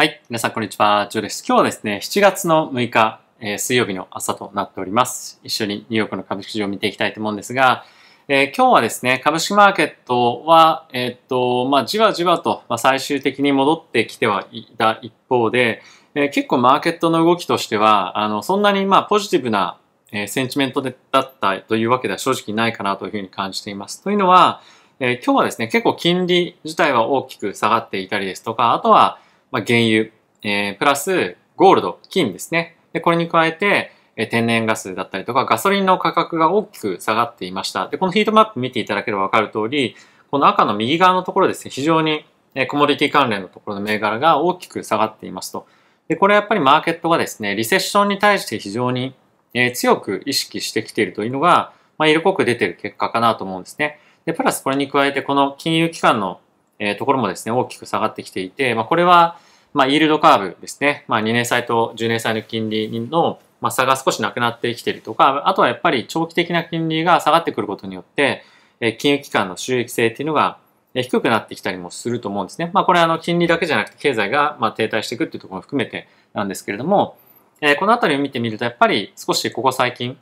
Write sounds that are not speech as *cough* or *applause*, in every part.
はい。皆さん、こんにちは。ジョーです。今日はですね、7月の6日、えー、水曜日の朝となっております。一緒にニューヨークの株式市場を見ていきたいと思うんですが、えー、今日はですね、株式マーケットは、えー、っと、まあ、じわじわと、まあ、最終的に戻ってきてはいた一方で、えー、結構マーケットの動きとしては、あの、そんなにまあ、ポジティブな、えー、センチメントだったというわけでは正直ないかなというふうに感じています。というのは、えー、今日はですね、結構金利自体は大きく下がっていたりですとか、あとは、まあ、原油、えー、プラスゴールド、金ですね。で、これに加えて、え天然ガスだったりとか、ガソリンの価格が大きく下がっていました。で、このヒートマップ見ていただければわかる通り、この赤の右側のところですね、非常にえコモディティ関連のところの銘柄が大きく下がっていますと。で、これはやっぱりマーケットがですね、リセッションに対して非常にえ強く意識してきているというのが、まあ、色濃く出てる結果かなと思うんですね。で、プラスこれに加えて、この金融機関のえー、ところもですね、大きく下がってきていて、まあ、これは、まあ、イールドカーブですね。まあ、2年債と10年債の金利の、まあ、差が少しなくなってきているとか、あとはやっぱり長期的な金利が下がってくることによって、えー、金融機関の収益性っていうのが低くなってきたりもすると思うんですね。まあ、これはあの、金利だけじゃなくて経済が、まあ、停滞していくっていうところも含めてなんですけれども、えー、このあたりを見てみると、やっぱり少しここ最近、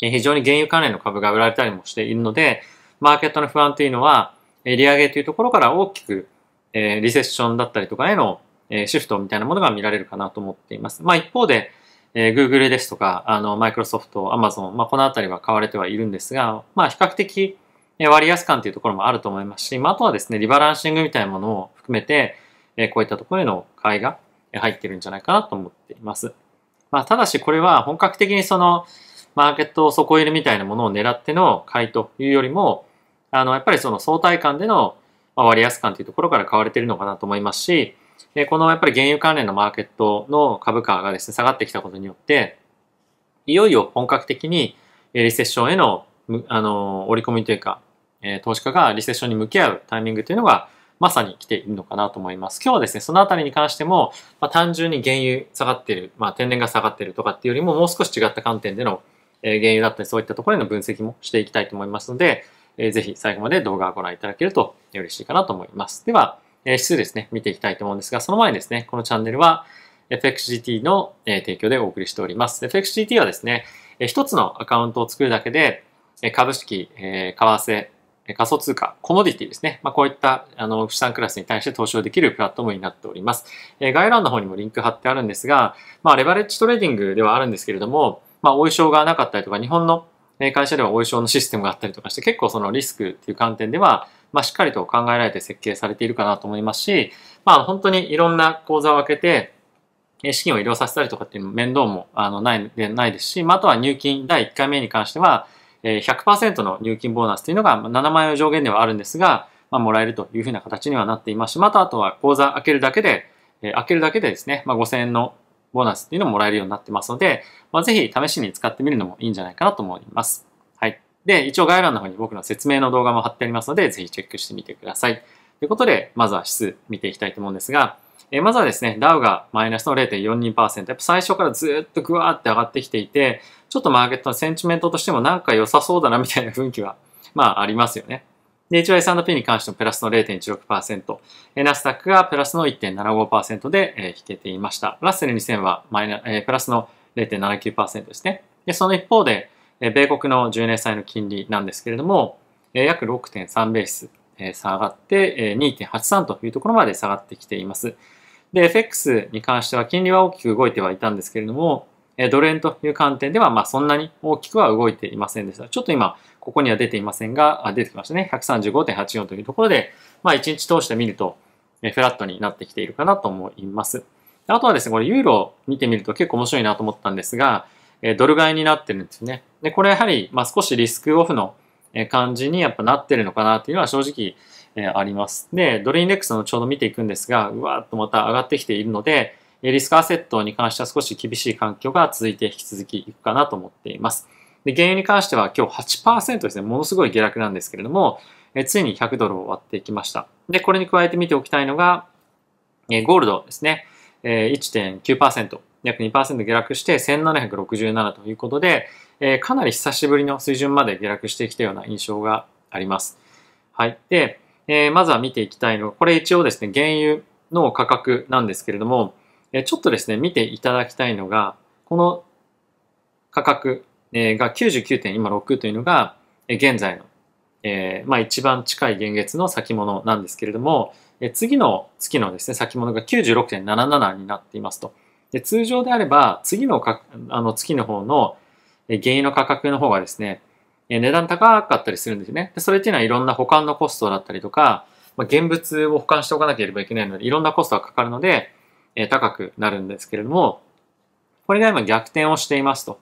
非常に原油関連の株が売られたりもしているので、マーケットの不安というのは、利上げというところから大きく、えリセッションだったりとかへの、えシフトみたいなものが見られるかなと思っています。まあ一方で、えー、Google ですとか、あの、Microsoft、Amazon、まあこのあたりは買われてはいるんですが、まあ比較的割安感というところもあると思いますし、まああとはですね、リバランシングみたいなものを含めて、えこういったところへの買いが入ってるんじゃないかなと思っています。まあただしこれは本格的にその、マーケットを底入れみたいなものを狙っての買いというよりも、あの、やっぱりその相対感での割安感というところから買われているのかなと思いますし、このやっぱり原油関連のマーケットの株価がですね、下がってきたことによって、いよいよ本格的にリセッションへの、あの、織り込みというか、投資家がリセッションに向き合うタイミングというのが、まさに来ているのかなと思います。今日はですね、そのあたりに関しても、まあ、単純に原油下がってる、まあ、天然が下がってるとかっていうよりも、もう少し違った観点での原油だったり、そういったところへの分析もしていきたいと思いますので、えー、ぜひ最後まで動画をご覧いただけると嬉しいかなと思います。では、えー、指数ですね、見ていきたいと思うんですが、その前にですね、このチャンネルは FXGT の、えー、提供でお送りしております。FXGT はですね、えー、一つのアカウントを作るだけで、え株式、え為替、仮想通貨、コモディティですね。まあ、こういったあの資産クラスに対して投資をできるプラットフォームになっております。え概要欄の方にもリンク貼ってあるんですが、まあ、レバレッジトレーディングではあるんですけれども、まあ、応用がなかったりとか、日本の会社ではお衣装のシステムがあったりとかして、結構そのリスクっていう観点では、まあ、しっかりと考えられて設計されているかなと思いますし、まあ、本当にいろんな講座を開けて、資金を移動させたりとかっていう面倒もあのないでないですし、まあ、あとは入金第1回目に関しては、100%の入金ボーナスというのが7万円の上限ではあるんですが、まあ、もらえるというふうな形にはなっていますし、またあとは口座開けるだけで、開けるだけでですね、まあ、5000円のボーナスっていうのももらえるようになってますので、まあ、ぜひ試しに使ってみるのもいいんじゃないかなと思います。はい。で、一応概要欄の方に僕の説明の動画も貼ってありますので、ぜひチェックしてみてください。ということで、まずは指数見ていきたいと思うんですが、えまずはですね、ダウがマイナスの0.42%、やっぱ最初からずっとグワーって上がってきていて、ちょっとマーケットのセンチメントとしてもなんか良さそうだなみたいな雰囲気は、まあありますよね。で、一応 S&P に関してもプラスの0.16%、ナスダックがプラスの1.75%で、え引けていました。ラッセル2000はマイナ、えプラスの0.79%ですね。で、その一方で、え米国の10年債の金利なんですけれども、え約6.3ベース、え下がって、え2.83というところまで下がってきています。で、FX に関しては金利は大きく動いてはいたんですけれども、ドル円という観点では、まあ、そんなに大きくは動いていませんでした。ちょっと今、ここには出ていませんが、あ出てきましたね。135.84というところで、まあ、1日通して見ると、フラットになってきているかなと思います。あとはですね、これ、ユーロを見てみると結構面白いなと思ったんですが、ドル買いになってるんですね。で、これやはり、まあ、少しリスクオフの感じにやっぱなってるのかなっていうのは正直、えあります。で、ドルインデックスのちょうど見ていくんですが、うわーっとまた上がってきているので、リスクアセットに関しては少し厳しい環境が続いて引き続きいくかなと思っています。で、原油に関しては今日8%ですね、ものすごい下落なんですけれども、えついに100ドルを割っていきました。で、これに加えて見ておきたいのが、えゴールドですね、え1.9%、約2%下落して1767ということで、えかなり久しぶりの水準まで下落してきたような印象があります。はい。で、えまずは見ていきたいのが、これ一応ですね、原油の価格なんですけれども、えちょっとですね、見ていただきたいのが、この価格、えー、が99.6というのが、え現在の、えー、まあ、一番近い現月の先物なんですけれども、え次の月のですね、先物が96.77になっていますと。で通常であれば、次のかあの月の方の、え原油の価格の方がですね、え値段高かったりするんですよね。でそれっていうのはいろんな保管のコストだったりとか、ま現物を保管しておかなければいけないので、いろんなコストがかかるので、え高くなるんですけれども、これが今逆転をしていますと。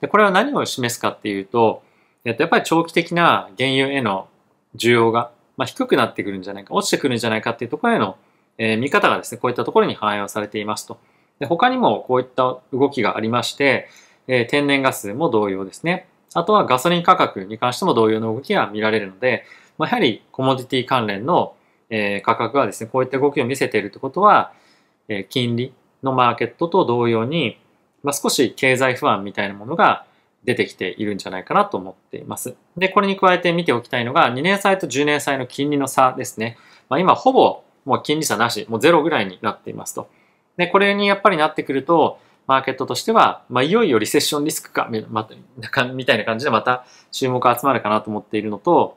で、これは何を示すかっていうと、えっと、やっぱり長期的な原油への需要が、まあ、低くなってくるんじゃないか、落ちてくるんじゃないかっていうところへの、えー、見方がですね、こういったところに反映をされていますと。で、他にもこういった動きがありまして、えー、天然ガスも同様ですね。あとはガソリン価格に関しても同様の動きが見られるので、まあ、やはりコモディティ関連の、えー、価格がですね、こういった動きを見せているということは、え金利のマーケットと同様に、まあ、少し経済不安みたいなものが出てきているんじゃないかなと思っています。で、これに加えて見ておきたいのが、2年債と10年債の金利の差ですね。まあ、今、ほぼもう金利差なし、もうゼロぐらいになっていますと。で、これにやっぱりなってくると、マーケットとしては、まあ、いよいよリセッションリスクか、み *laughs* たいな感じでまた注目が集まるかなと思っているのと、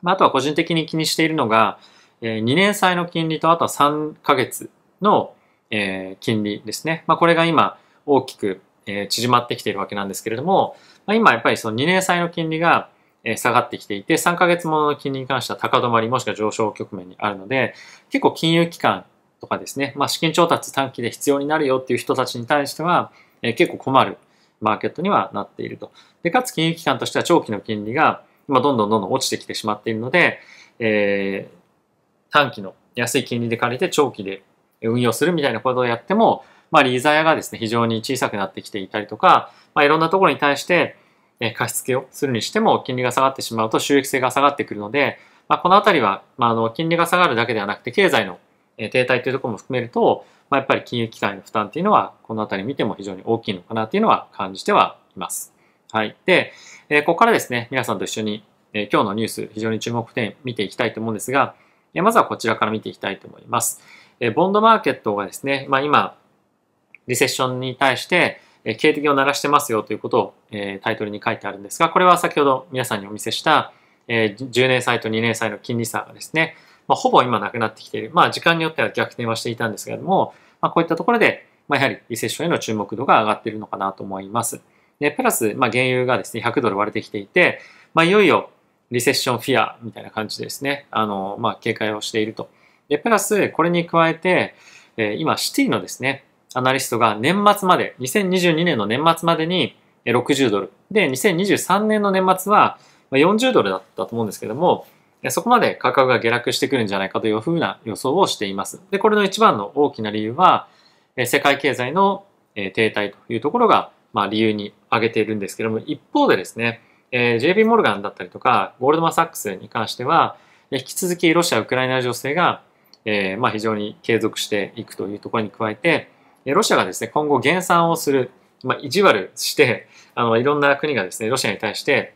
まあ、あとは個人的に気にしているのが、2年債の金利とあとは3ヶ月の、え金利ですね。まあ、これが今大きく、え縮まってきているわけなんですけれども、まあ、今やっぱりその2年債の金利が下がってきていて、3ヶ月ものの金利に関しては高止まりもしくは上昇局面にあるので、結構金融機関とかですね、まあ、資金調達短期で必要になるよっていう人たちに対しては、え結構困るマーケットにはなっていると。で、かつ金融機関としては長期の金利が今どんどんどんどん落ちてきてしまっているので、えー、短期の安い金利で借りて長期で運用するみたいなことをやっても、まあ、リーザヤがですね、非常に小さくなってきていたりとか、まあ、いろんなところに対して、え貸付をするにしても金利が下がってしまうと収益性が下がってくるので、まあ、この辺りは、まあ、あの金利が下がるだけではなくて経済の停滞というところも含めると、まあ、やっぱり金融機関の負担というのはこの辺り見ても非常に大きいのかなというのは感じてはいます。はい。で、えここからですね、皆さんと一緒に、え今日のニュース非常に注目点見ていきたいと思うんですが、えまずはこちらから見ていきたいと思います。えボンドマーケットがですね、まあ、今、リセッションに対して、え警笛を鳴らしてますよということを、えタイトルに書いてあるんですが、これは先ほど皆さんにお見せした、え10年債と2年債の金利差がですね、まあ、ほぼ今なくなってきている。まあ、時間によっては逆転はしていたんですけれども、まあ、こういったところで、まあ、やはりリセッションへの注目度が上がっているのかなと思います。で、プラス、まあ、原油がですね、100ドル割れてきていて、まあ、いよいよリセッションフィアみたいな感じでですね、あの、まあ、警戒をしていると。で、プラス、これに加えて、え今、シティのですね、アナリストが年末まで、2022年の年末までに60ドル。で、2023年の年末は40ドルだったと思うんですけども、そこまで価格が下落してくるんじゃないかというふうな予想をしています。で、これの一番の大きな理由は、世界経済の停滞というところが、まあ、理由に挙げているんですけども、一方でですね、JP モルガンだったりとか、ゴールドマン・サックスに関しては、引き続きロシア・ウクライナ情勢がえー、まあ、非常に継続していくというところに加えて、ロシアがですね、今後減産をする、まあ、意地悪して、あの、いろんな国がですね、ロシアに対して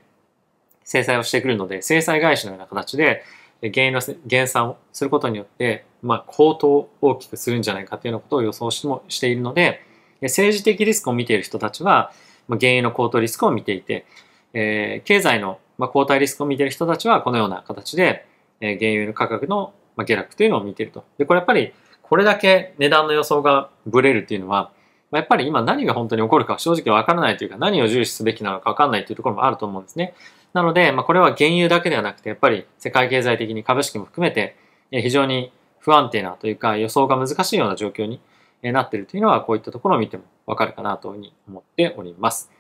制裁をしてくるので、制裁返しのような形で、原油の減産をすることによって、まあ、高騰を大きくするんじゃないかというようなことを予想しもしているので、政治的リスクを見ている人たちは、まあ、原油の高騰リスクを見ていて、えー、経済の、まあ、後退リスクを見ている人たちは、このような形で、えー、原油の価格のまあ、下落というのを見てると。で、これやっぱりこれだけ値段の予想がブレるっていうのは、まやっぱり今何が本当に起こるか正直わからないというか、何を重視すべきなのかわかんないというところもあると思うんですね。なので、まあ、これは原油だけではなくて、やっぱり世界経済的に株式も含めて、非常に不安定なというか予想が難しいような状況になっているというのはこういったところを見てもわかるかなというふうに思っております。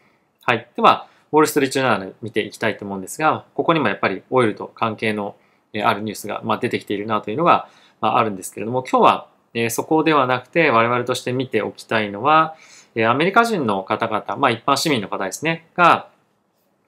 はい。では、ウォールストリートジャーナル見ていきたいと思うんですが、ここにもやっぱりオイルと関係のあるニュースが、ま出てきているなというのが、まあ、るんですけれども、今日は、えそこではなくて、我々として見ておきたいのは、えアメリカ人の方々、まあ、一般市民の方ですね、が、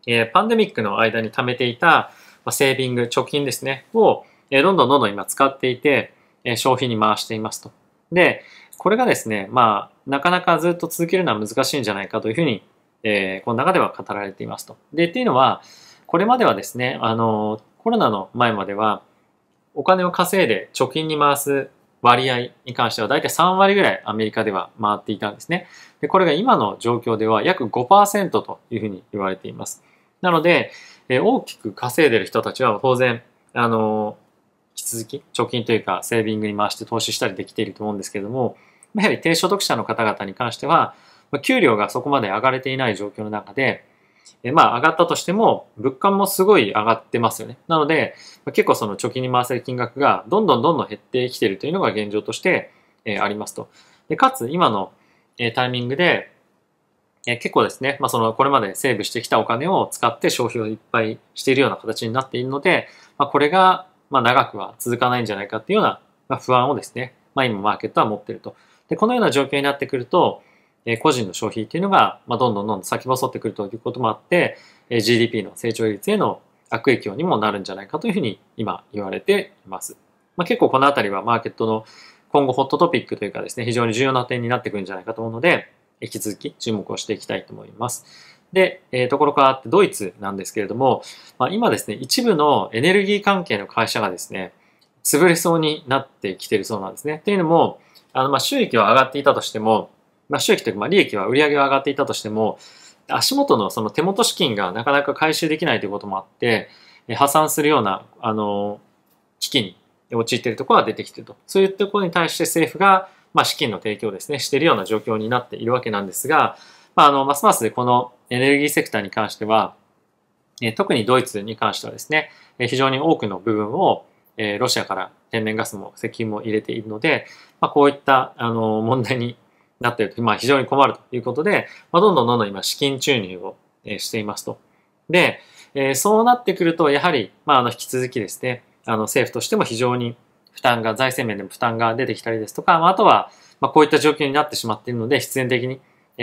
えパンデミックの間に貯めていた、まセービング、貯金ですね、を、えどんどんどんどん今使っていて、え消費に回していますと。で、これがですね、まあ、なかなかずっと続けるのは難しいんじゃないかというふうに、えー、この中では語られていますと。で、っていうのは、これまではですね、あの、コロナの前まではお金を稼いで貯金に回す割合に関しては大体3割ぐらいアメリカでは回っていたんですね。でこれが今の状況では約5%というふうに言われています。なので、え大きく稼いでる人たちは当然、あの引き続き貯金というかセービングに回して投資したりできていると思うんですけれども、やはり低所得者の方々に関しては、給料がそこまで上がれていない状況の中で、えまあ上がったとしても、物価もすごい上がってますよね。なので、結構その貯金に回せる金額がどんどんどんどん減ってきているというのが現状として、えありますと。でかつ、今の、えタイミングで、え結構ですね、まあ、そのこれまでセーブしてきたお金を使って消費をいっぱいしているような形になっているので、まあ、これがまあ長くは続かないんじゃないかというような不安をですね、まあ、今マーケットは持っていると。でこのような状況になってくると、え個人の消費っていうのが、まあ、どんどんどんどん先細ってくるということもあって、え GDP の成長率への悪影響にもなるんじゃないかというふうに今言われています。まあ、結構このあたりはマーケットの今後ホットトピックというかですね、非常に重要な点になってくるんじゃないかと思うので、引き続き注目をしていきたいと思います。で、えー、ところ変わってドイツなんですけれども、まあ、今ですね、一部のエネルギー関係の会社がですね、潰れそうになってきてるそうなんですね。というのも、あのまあ収益は上がっていたとしても、まあ、収益というか、まあ、利益は売上が上がっていたとしても、足元のその手元資金がなかなか回収できないということもあって、破産するような、あの、危機に陥っているところが出てきてると。そういったところに対して政府が、まあ、資金の提供をですね、しているような状況になっているわけなんですが、まあ、あの、ますますこのエネルギーセクターに関しては、特にドイツに関してはですね、非常に多くの部分をロシアから天然ガスも石油も入れているので、まあ、こういったあの問題になっていると、まあ、非常に困るということで、まあ、どんどんどんどん今資金注入をしていますと。で、えー、そうなってくると、やはり、まあ、あの引き続きですね、あの政府としても非常に負担が、財政面でも負担が出てきたりですとか、まあ、あとは、まあ、こういった状況になってしまっているので、必然的に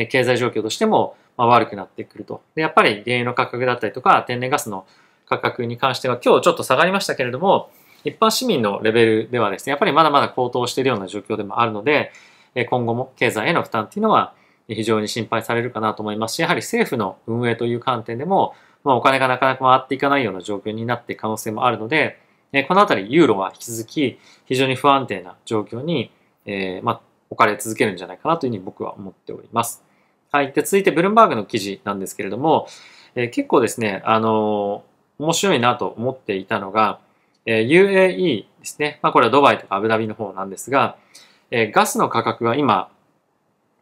経済状況としても悪くなってくると。で、やっぱり原油の価格だったりとか、天然ガスの価格に関しては、今日ちょっと下がりましたけれども、一般市民のレベルではですね、やっぱりまだまだ高騰しているような状況でもあるので、今後も経済への負担っていうのは非常に心配されるかなと思いますし、やはり政府の運営という観点でも、まあ、お金がなかなか回っていかないような状況になっていく可能性もあるので、このあたりユーロは引き続き非常に不安定な状況に、えー、まあ、置かれ続けるんじゃないかなというふうに僕は思っております。はい。で、続いてブルームバーグの記事なんですけれども、えー、結構ですね、あのー、面白いなと思っていたのが、え UAE ですね。まあ、これはドバイとかアブダビの方なんですが、えガスの価格が今、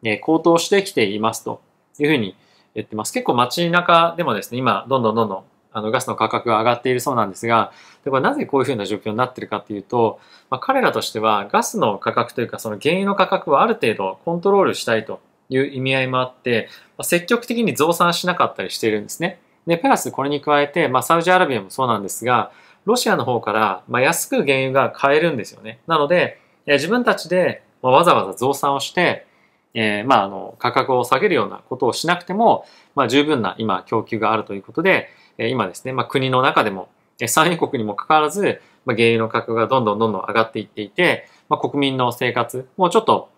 え高騰してきていますというふうに言ってます。結構街中でもですね、今、どんどんどんどんあのガスの価格が上がっているそうなんですが、でこれなぜこういうふうな状況になってるかというと、まあ、彼らとしてはガスの価格というかその原油の価格はある程度コントロールしたいという意味合いもあって、まあ、積極的に増産しなかったりしているんですね。で、プラスこれに加えて、まあ、サウジアラビアもそうなんですが、ロシアの方から、ま安く原油が買えるんですよね。なので、え自分たちで、まわざわざ増産をして、えー、まあ、あの、価格を下げるようなことをしなくても、まあ、十分な今、供給があるということで、え今ですね、まあ、国の中でも、産油国にもかかわらず、まあ、原油の価格がどんどんどんどん上がっていっていて、まあ、国民の生活もうちょっと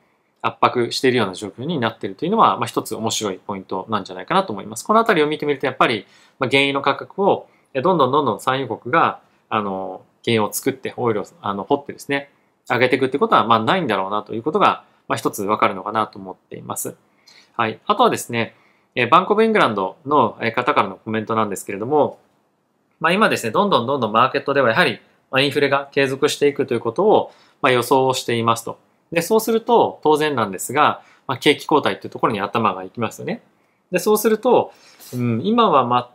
圧迫しているような状況になっているというのは、まあ、一つ面白いポイントなんじゃないかなと思います。このあたりを見てみると、やっぱり、まあ、原油の価格をどんどんどんどん産油国が、あの、原油を作って、オイルをあの掘ってですね、上げていくってことは、まあ、ないんだろうなということが、まあ、一つわかるのかなと思っています。はい。あとはですね、えバンコブ・イングランドの方からのコメントなんですけれども、まあ、今ですね、どんどんどんどんマーケットではやはりインフレが継続していくということをま予想していますと。で、そうすると当然なんですが、まあ、景気後退っていうところに頭がいきますよね。で、そうすると、うん、今はま、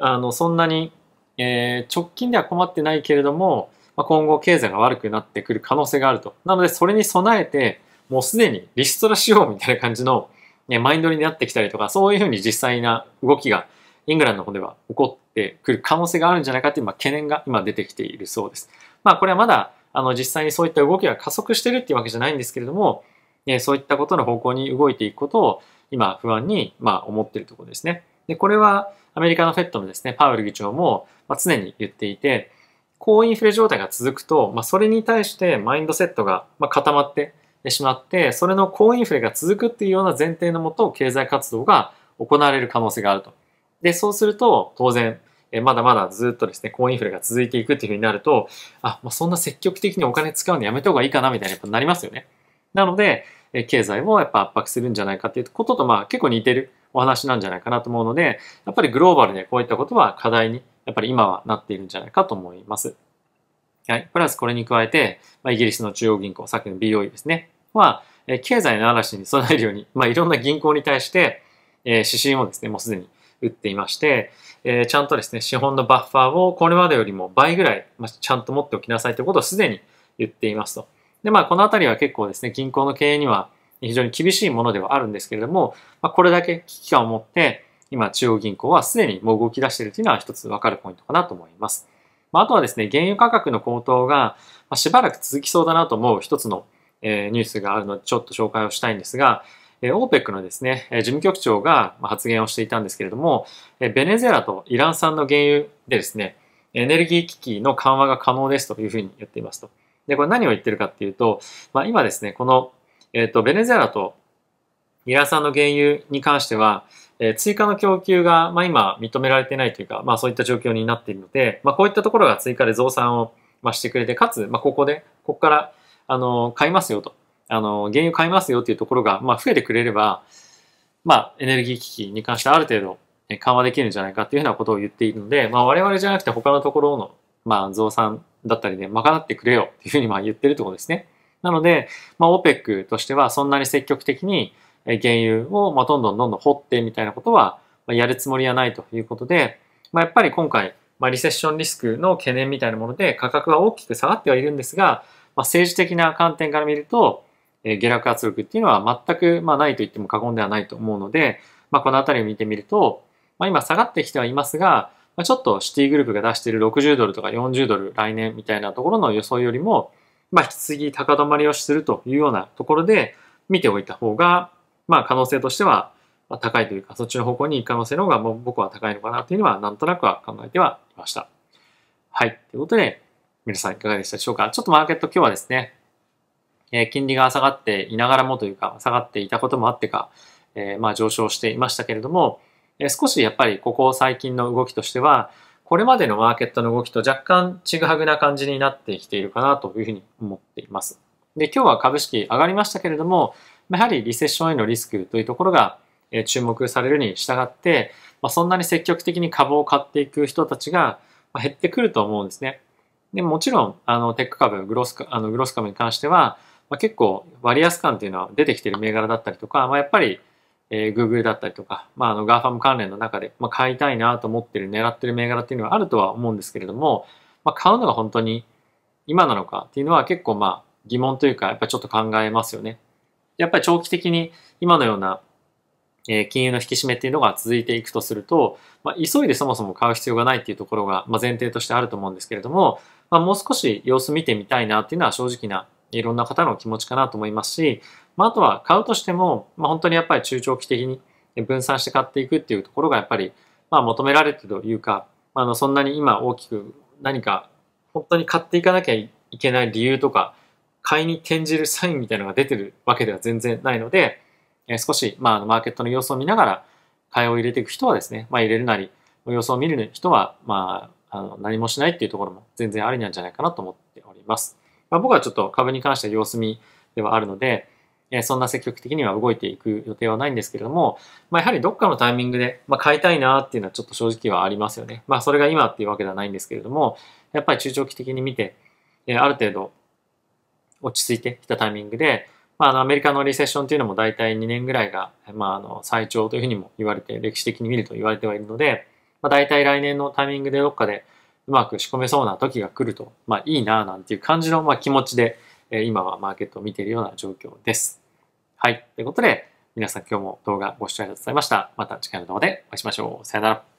あの、そんなに、えー、直近では困ってないけれども、ま今後経済が悪くなってくる可能性があると。なので、それに備えて、もうすでにリストラしようみたいな感じの、ね、マインドになってきたりとか、そういうふうに実際な動きがイングランドの方では起こってくる可能性があるんじゃないかっていう、まあ、懸念が今出てきているそうです。まあ、これはまだ、あの、実際にそういった動きが加速してるっていうわけじゃないんですけれども、ね、そういったことの方向に動いていくことを、今、不安に、まあ、思っているところですね。で、これは、アメリカのフェットのですね、パウエル議長も、まあ、常に言っていて、高インフレ状態が続くと、まあ、それに対してマインドセットが固まってしまって、それの高インフレが続くっていうような前提のもと、経済活動が行われる可能性があると。で、そうすると、当然、まだまだずっとですね、高インフレが続いていくっていうふうになると、あ、まあ、そんな積極的にお金使うのやめた方がいいかなみたいなことになりますよね。なので、経済をやっぱ圧迫するんじゃないかっていうことと、まあ結構似てるお話なんじゃないかなと思うので、やっぱりグローバルでこういったことは課題にやっぱり今はなっているんじゃないかと思います。はい。プラスこれに加えて、まあ、イギリスの中央銀行、さっきの BOE ですね、は、え経済の嵐に備えるように、*laughs* まあ、いろんな銀行に対して、えー、指針をですね、もうすでに打っていまして、えー、ちゃんとですね、資本のバッファーをこれまでよりも倍ぐらい、まあ、ちゃんと持っておきなさいということをすでに言っていますと。で、まあ、このあたりは結構ですね、銀行の経営には非常に厳しいものではあるんですけれども、まあ、これだけ危機感を持って、今中央銀行はすでにもう動き出しているというのは一つ分かるポイントかなと思います。まあ、とはですね、原油価格の高騰がしばらく続きそうだなと思う一つのニュースがあるのでちょっと紹介をしたいんですが、OPEC のですね、事務局長が発言をしていたんですけれども、ベネズエラとイラン産の原油でですね、エネルギー危機の緩和が可能ですというふうに言っていますと。で、これ何を言ってるかっていうと、まあ、今ですね、この、えっ、ー、と、ベネズエラとイラン産の原油に関しては、え追加の供給が、まあ、今認められてないというか、まあ、そういった状況になっているので、まあ、こういったところが追加で増産を、ましてくれてかつ、まここでここからあの買いますよとあの原油買いますよというところが、ま増えてくれれば、まあ、エネルギー危機に関してある程度緩和できるんじゃないかというようなことを言っているので、まあ、我々じゃなくて他のところの、ま増産だったりで賄ってくれよというふうにま言ってるところですね。なので、まあ、OPEC としてはそんなに積極的に原油を、まどんどんどんどん掘ってみたいなことは、まやるつもりはないということで、まやっぱり今回、まリセッションリスクの懸念みたいなもので価格は大きく下がってはいるんですが、ま政治的な観点から見ると、え下落圧力っていうのは全く、まないと言っても過言ではないと思うので、まこの辺りを見てみると、ま今下がってきてはいますが、まちょっとシティグループが出している60ドルとか40ドル来年みたいなところの予想よりも、ま引き継ぎ高止まりをするというようなところで見ておいた方がまあ可能性としては高いというか、そっちの方向に行く可能性の方が僕は高いのかなというのは、なんとなくは考えてはいました。はい。ということで、皆さんいかがでしたでしょうか。ちょっとマーケット今日はですね、えー、金利が下がっていながらもというか、下がっていたこともあってか、えー、まあ上昇していましたけれども、えー、少しやっぱりここ最近の動きとしては、これまでのマーケットの動きと若干ちぐはぐな感じになってきているかなというふうに思っています。で、今日は株式上がりましたけれども、やはりリセッションへのリスクというところが注目されるに従って、まあ、そんなに積極的に株を買っていく人たちが減ってくると思うんですね。でもちろんあのテック株グロスあのグロス株に関しては、まあ、結構割安感というのは出てきている銘柄だったりとか、まあ、やっぱり、えー、Google だったりとか、まあ、あの GAFAM 関連の中で、まあ、買いたいなと思ってる狙ってる銘柄っていうのはあるとは思うんですけれども、まあ、買うのが本当に今なのかっていうのは結構まあ疑問というかやっぱちょっと考えますよね。やっぱり長期的に今のような、え金融の引き締めっていうのが続いていくとすると、まあ、急いでそもそも買う必要がないっていうところが、まあ、前提としてあると思うんですけれども、まあ、もう少し様子見てみたいなっていうのは正直ないろんな方の気持ちかなと思いますし、まあ、あとは買うとしても、まあ、本当にやっぱり中長期的に分散して買っていくっていうところがやっぱり、まあ、求められてるというか、あのそんなに今大きく何か本当に買っていかなきゃいけない理由とか買いに転じるサインみたいなのが出てるわけでは全然ないので、え少し、まあ、マーケットの様子を見ながら、買いを入れていく人はですね、まあ、入れるなり、様子を見る人は、まあ、あの何もしないっていうところも全然ありなんじゃないかなと思っております。まあ、僕はちょっと株に関しては様子見ではあるので、えそんな積極的には動いていく予定はないんですけれども、まあ、やはりどっかのタイミングで、まあ、買いたいなっていうのはちょっと正直はありますよね。まあ、それが今っていうわけではないんですけれども、やっぱり中長期的に見て、えある程度、落ち着いてきたタイミングで、まあ、あのアメリカのリセッションというのも大体2年ぐらいが、まあ、あの最長というふうにも言われて歴史的に見ると言われてはいるので、まあ、大体来年のタイミングでどっかでうまく仕込めそうな時が来ると、まあ、いいななんていう感じの、まあ、気持ちで、えー、今はマーケットを見ているような状況です。はい。ということで皆さん今日も動画ご視聴ありがとうございました。また次回の動画でお会いしましょう。さよなら。